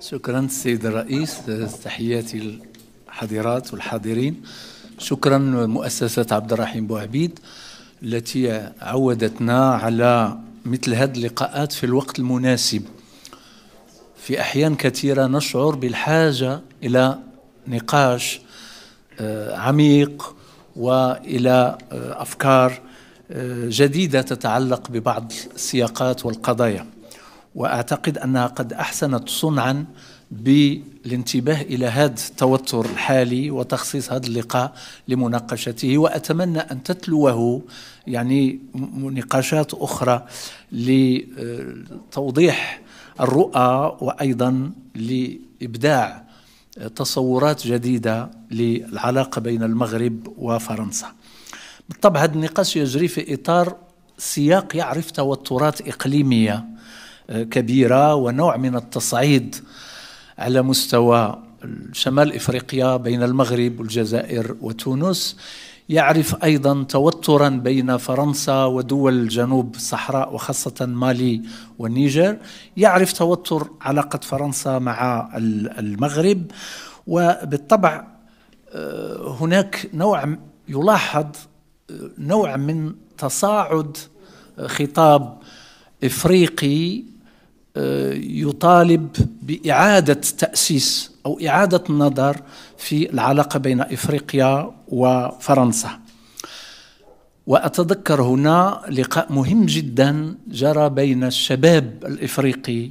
شكرا السيد الرئيس تحياتي الحاضرات والحاضرين شكرا مؤسسة عبد الرحيم بوعبيد التي عودتنا على مثل هذه اللقاءات في الوقت المناسب في أحيان كثيرة نشعر بالحاجة إلى نقاش آه، عميق وإلى آه، أفكار آه، جديدة تتعلق ببعض السياقات والقضايا واعتقد انها قد احسنت صنعا بالانتباه الى هذا التوتر الحالي وتخصيص هذا اللقاء لمناقشته واتمنى ان تتلوه يعني نقاشات اخرى لتوضيح الرؤى وايضا لابداع تصورات جديده للعلاقه بين المغرب وفرنسا. بالطبع هذا النقاش يجري في اطار سياق يعرف توترات اقليميه كبيره ونوع من التصعيد على مستوى شمال افريقيا بين المغرب والجزائر وتونس يعرف ايضا توترا بين فرنسا ودول جنوب الصحراء وخاصه مالي والنيجر يعرف توتر علاقه فرنسا مع المغرب وبالطبع آه، هناك نوع يلاحظ آه، نوع من تصاعد خطاب افريقي آه، يطالب باعاده تاسيس او اعاده النظر في العلاقه بين افريقيا وفرنسا. واتذكر هنا لقاء مهم جدا جرى بين الشباب الافريقي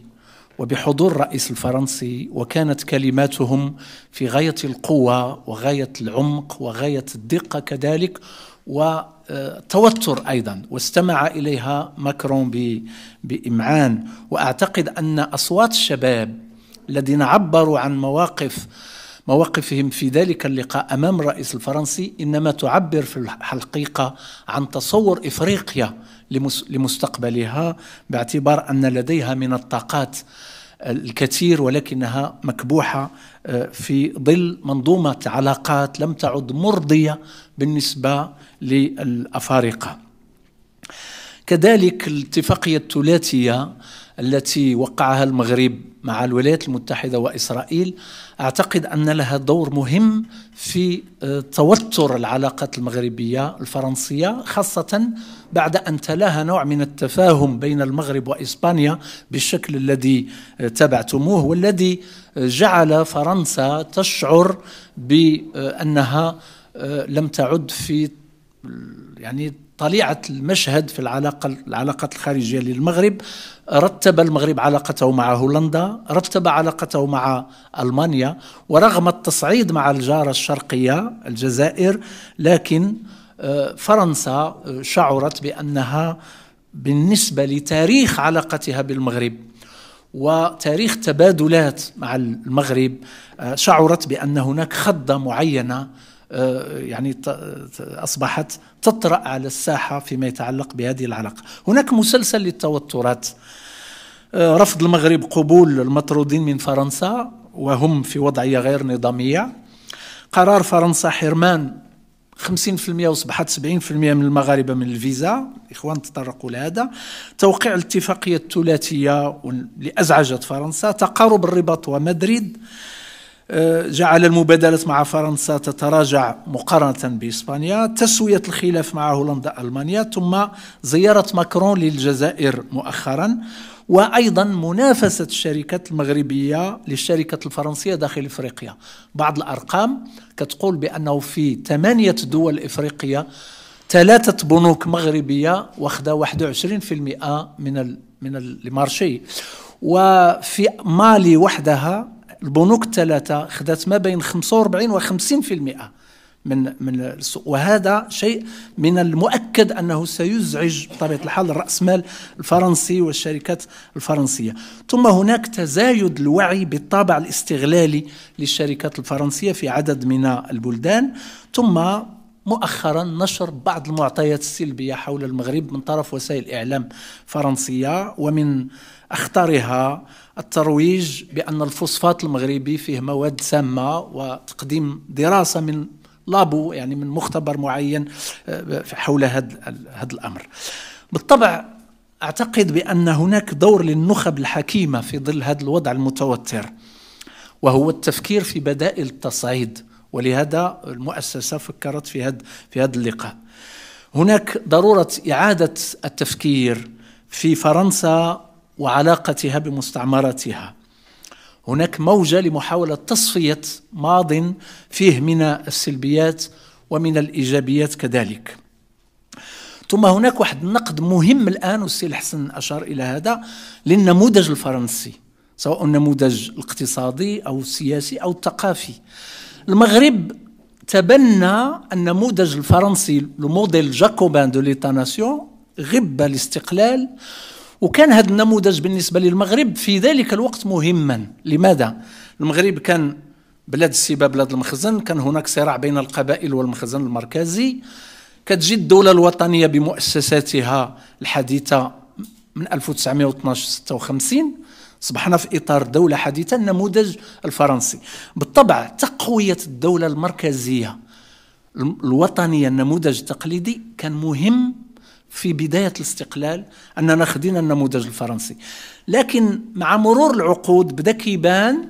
وبحضور الرئيس الفرنسي وكانت كلماتهم في غايه القوه وغايه العمق وغايه الدقه كذلك وتوتر ايضا واستمع اليها ماكرون بامعان واعتقد ان اصوات الشباب الذين عبروا عن مواقف مواقفهم في ذلك اللقاء امام الرئيس الفرنسي انما تعبر في الحقيقه عن تصور افريقيا لمستقبلها باعتبار ان لديها من الطاقات الكثير ولكنها مكبوحه في ظل منظومه علاقات لم تعد مرضيه بالنسبه للافارقه كذلك الاتفاقية الثلاثية التي وقعها المغرب مع الولايات المتحدة وإسرائيل أعتقد أن لها دور مهم في آه، توتر العلاقات المغربية الفرنسية خاصة بعد أن تلاها نوع من التفاهم بين المغرب وإسبانيا بالشكل الذي آه، تابعتموه والذي آه، جعل فرنسا تشعر بأنها لم تعد في يعني طليعة المشهد في العلاقة العلاقات الخارجية للمغرب رتب المغرب علاقته مع هولندا رتب علاقته مع ألمانيا ورغم التصعيد مع الجارة الشرقية الجزائر لكن آه، فرنسا آه، شعرت بأنها بالنسبة لتاريخ علاقتها بالمغرب وتاريخ تبادلات مع المغرب آه، شعرت بأن هناك خضة معينة آه، يعني أصبحت تطرأ على الساحة فيما يتعلق بهذه العلاقة هناك مسلسل للتوترات آه، رفض المغرب قبول المطرودين من فرنسا وهم في وضعية غير نظامية قرار فرنسا حرمان 50% وصبحت 70% من المغاربه من الفيزا اخوان تطرقوا لهذا توقيع الاتفاقيه الثلاثيه اللي ازعجت فرنسا تقارب الرباط ومدريد أه، جعل المبادلة مع فرنسا تتراجع مقارنة بإسبانيا تسوية الخلاف مع هولندا ألمانيا ثم زيارة ماكرون للجزائر مؤخرا وأيضا منافسة الشركات المغربية للشركة الفرنسية داخل إفريقيا بعض الأرقام كتقول بأنه في ثمانية دول إفريقية ثلاثة بنوك مغربية واخدة 21% من من المارشي وفي مالي وحدها البنوك الثلاثه خدات ما بين 45 و 50% من من السوق وهذا شيء من المؤكد انه سيزعج بطبيعه الحال راس مال الفرنسي والشركات الفرنسيه ثم هناك تزايد الوعي بالطابع الاستغلالي للشركات الفرنسيه في عدد من البلدان ثم مؤخرا نشر بعض المعطيات السلبيه حول المغرب من طرف وسائل اعلام فرنسيه ومن اخطرها الترويج بأن الفوسفات المغربي فيه مواد سامة وتقديم دراسة من لابو يعني من مختبر معين آه، حول هذا الأمر بالطبع أعتقد بأن هناك دور للنخب الحكيمة في ظل هذا الوضع المتوتر وهو التفكير في بدائل التصعيد ولهذا المؤسسة فكرت في هذا في هذا اللقاء هناك ضرورة إعادة التفكير في فرنسا وعلاقتها بمستعمراتها هناك موجه لمحاوله تصفيه ماض فيه من السلبيات ومن الايجابيات كذلك ثم هناك واحد النقد مهم الان والسي الحسن اشار الى هذا للنموذج الفرنسي سواء النموذج الاقتصادي او السياسي او الثقافي المغرب تبنى النموذج الفرنسي لو موديل جاكوبان دو ليتا ناسيون غب الاستقلال وكان هذا النموذج بالنسبة للمغرب في ذلك الوقت مهما لماذا؟ المغرب كان بلاد السيبة بلاد المخزن كان هناك صراع بين القبائل والمخزن المركزي كتجي الدولة الوطنية بمؤسساتها الحديثة من 1912 56 صبحنا في إطار دولة حديثة النموذج الفرنسي بالطبع تقوية الدولة المركزية الوطنية النموذج التقليدي كان مهم في بداية الاستقلال أننا خدينا النموذج الفرنسي لكن مع مرور العقود بدأ كيبان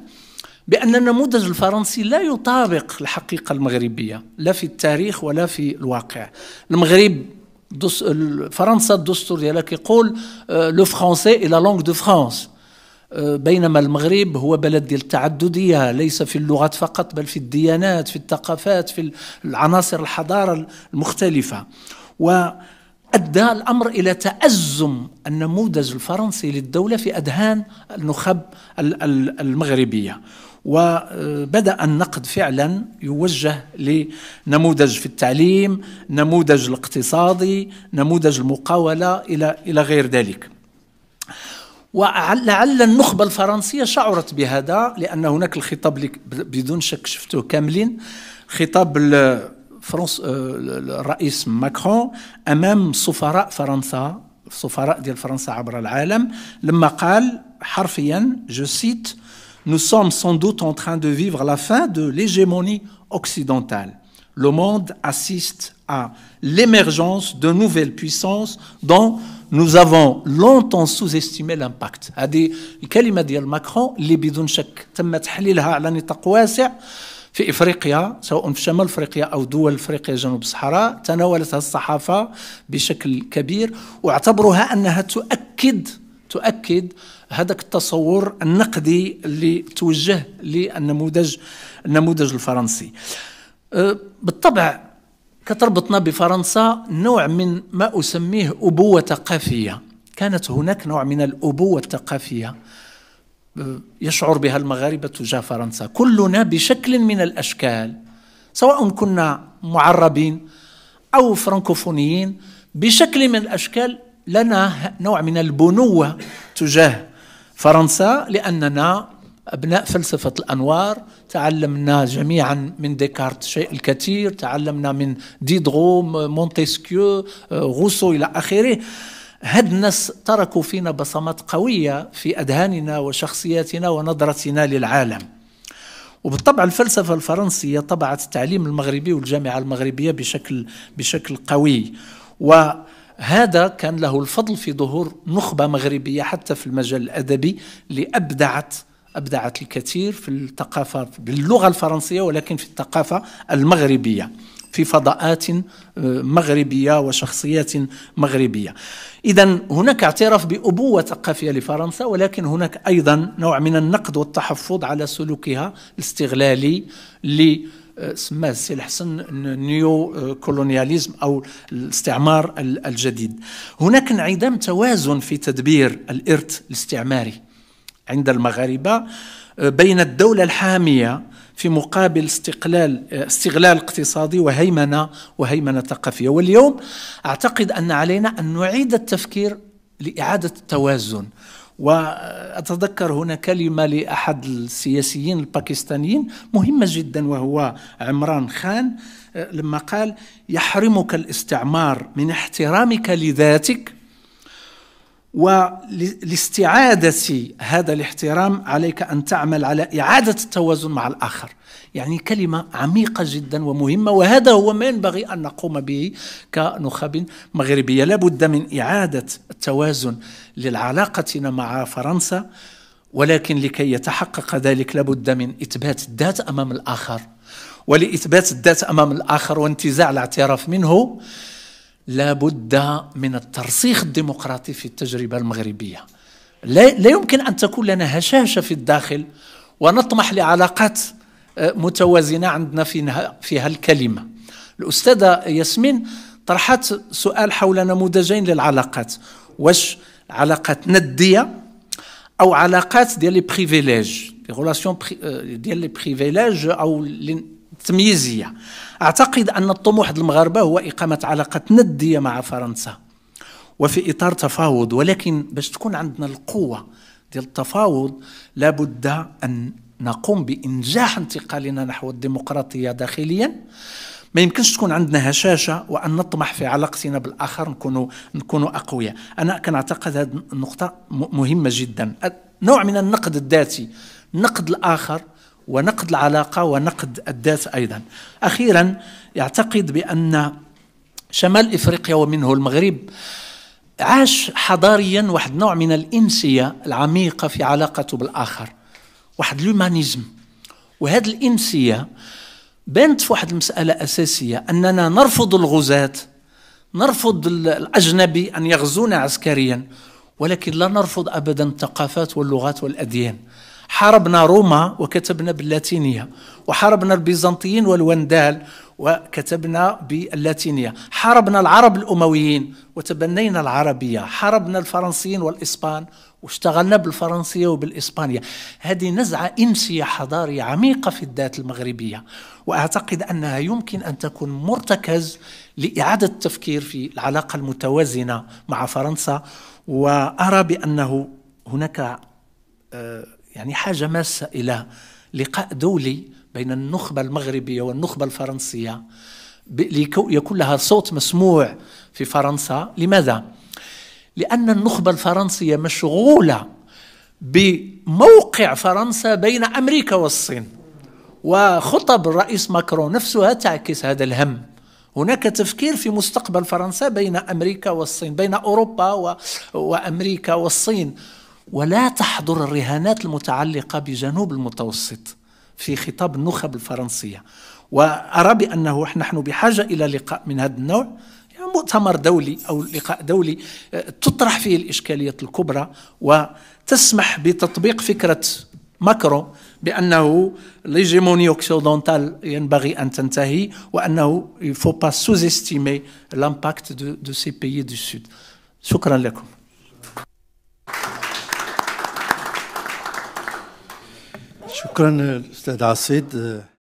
بأن النموذج الفرنسي لا يطابق الحقيقة المغربية لا في التاريخ ولا في الواقع المغرب دس... فرنسا الدستور ديالها كيقول لو فرونسي اي لا لونغ دو فرانس بينما المغرب هو بلد ديال التعدديه ليس في اللغات فقط بل في الديانات في الثقافات في العناصر الحضاره المختلفه و أدى الأمر إلى تأزم النموذج الفرنسي للدولة في أذهان النخب المغربية وبدأ النقد فعلا يوجه لنموذج في التعليم نموذج الاقتصادي نموذج المقاولة إلى, إلى غير ذلك ولعل النخبة الفرنسية شعرت بهذا لأن هناك الخطاب بدون شك شفته كاملين خطاب فرنسا euh, Macron ماكرون Macron, سفراء فرنسا سفراء ديال فرنسا عبر العالم لما قال حرفيا je cite, « Nous sommes sans doute en train de vivre la fin de l'hégémonie occidentale. Le monde assiste à l'émergence de nouvelles puissances dont nous avons longtemps sous-estimé l'impact. في افريقيا سواء في شمال افريقيا او دول افريقيا جنوب الصحراء تناولتها الصحافه بشكل كبير واعتبروها انها تؤكد تؤكد هذاك التصور النقدي اللي توجه للنموذج النموذج الفرنسي أه، بالطبع كتربطنا بفرنسا نوع من ما اسميه ابوه ثقافيه كانت هناك نوع من الابوه الثقافيه يشعر بها المغاربه تجاه فرنسا كلنا بشكل من الاشكال سواء كنا معربين او فرنكوفونيين بشكل من الاشكال لنا نوع من البنوه تجاه فرنسا لاننا ابناء فلسفه الانوار تعلمنا جميعا من ديكارت شيء الكثير تعلمنا من ديدرو مونتسكيو غوسو آه، الى اخره هاد الناس تركوا فينا بصمات قوية في أذهاننا وشخصياتنا ونظرتنا للعالم وبالطبع الفلسفة الفرنسية طبعت التعليم المغربي والجامعة المغربية بشكل, بشكل قوي وهذا كان له الفضل في ظهور نخبة مغربية حتى في المجال الأدبي لأبدعت أبدعت الكثير في الثقافة باللغة الفرنسية ولكن في الثقافة المغربية في فضاءات آه، مغربيه وشخصيات مغربيه. اذا هناك اعتراف بابوه ثقافيه لفرنسا ولكن هناك ايضا نوع من النقد والتحفظ على سلوكها الاستغلالي ل سماه السي الحسن نيو كولونياليزم او الاستعمار الجديد. هناك انعدام توازن في تدبير الارث الاستعماري عند المغاربه آه، بين الدوله الحاميه في مقابل استقلال استغلال اقتصادي وهيمنه وهيمنه ثقافيه واليوم اعتقد ان علينا ان نعيد التفكير لاعاده التوازن واتذكر هنا كلمه لاحد السياسيين الباكستانيين مهمه جدا وهو عمران خان لما قال يحرمك الاستعمار من احترامك لذاتك ولاستعادة هذا الاحترام عليك أن تعمل على إعادة التوازن مع الآخر يعني كلمة عميقة جدا ومهمة وهذا هو ما ينبغي أن نقوم به كنخب مغربية لابد من إعادة التوازن للعلاقتنا مع فرنسا ولكن لكي يتحقق ذلك لابد من إثبات الذات أمام الآخر ولإثبات الذات أمام الآخر وانتزاع الاعتراف منه لابد من الترسيخ الديمقراطي في التجربة المغربية لا, لا يمكن أن تكون لنا هشاشة في الداخل ونطمح لعلاقات آه، متوازنة عندنا فيها الكلمة الأستاذة ياسمين طرحت سؤال حول نموذجين للعلاقات واش علاقات ندية أو علاقات ديال لي بريفيليج لي ديال لي بريفيليج أو التمييزيه اعتقد ان الطموح المغاربه هو اقامه علاقه نديه مع فرنسا وفي اطار تفاوض ولكن باش تكون عندنا القوه ديال التفاوض لابد ان نقوم بانجاح انتقالنا نحو الديمقراطيه داخليا ما يمكنش تكون عندنا هشاشه وان نطمح في علاقتنا بالاخر نكونوا نكونوا اقوياء انا كنعتقد هذه النقطه مهمه جدا نوع من النقد الذاتي نقد الاخر ونقد العلاقة ونقد الذات أيضا أخيرا يعتقد بأن شمال إفريقيا ومنه المغرب عاش حضاريا واحد نوع من الإنسية العميقة في علاقته بالآخر واحد لومانيزم وهذا الإنسية بانت في واحد المسألة أساسية أننا نرفض الغزاة نرفض الأجنبي أن يغزونا عسكريا ولكن لا نرفض أبدا الثقافات واللغات والأديان حاربنا روما وكتبنا باللاتينية وحاربنا البيزنطيين والوندال وكتبنا باللاتينية حاربنا العرب الأمويين وتبنينا العربية حاربنا الفرنسيين والإسبان واشتغلنا بالفرنسية وبالإسبانية هذه نزعة إنسية حضارية عميقة في الذات المغربية وأعتقد أنها يمكن أن تكون مرتكز لإعادة التفكير في العلاقة المتوازنة مع فرنسا وأرى بأنه هناك آه يعني حاجة ماسة إلى لقاء دولي بين النخبة المغربية والنخبة الفرنسية ليكون لها صوت مسموع في فرنسا لماذا؟ لأن النخبة الفرنسية مشغولة بموقع فرنسا بين أمريكا والصين وخطب الرئيس ماكرون نفسها تعكس هذا الهم هناك تفكير في مستقبل فرنسا بين امريكا والصين بين اوروبا و... وامريكا والصين ولا تحضر الرهانات المتعلقة بجنوب المتوسط في خطاب النخب الفرنسية وأرى بأنه نحن بحاجة إلى لقاء من هذا النوع يعني مؤتمر دولي أو لقاء دولي آه، تطرح فيه الإشكاليات الكبرى وتسمح بتطبيق فكرة ماكرون بانه ليجيموني اوكسيدونتال ينبغي ان تنتهي وانه يفو با سوزيستيمي لامباكت دو سي بيي دو سود شكرا لكم شكرا استاذ عصيد